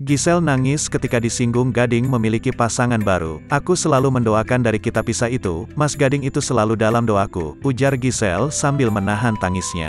Gisel nangis ketika disinggung Gading memiliki pasangan baru. Aku selalu mendoakan dari kita pisah itu, Mas Gading itu selalu dalam doaku, ujar Gisel sambil menahan tangisnya.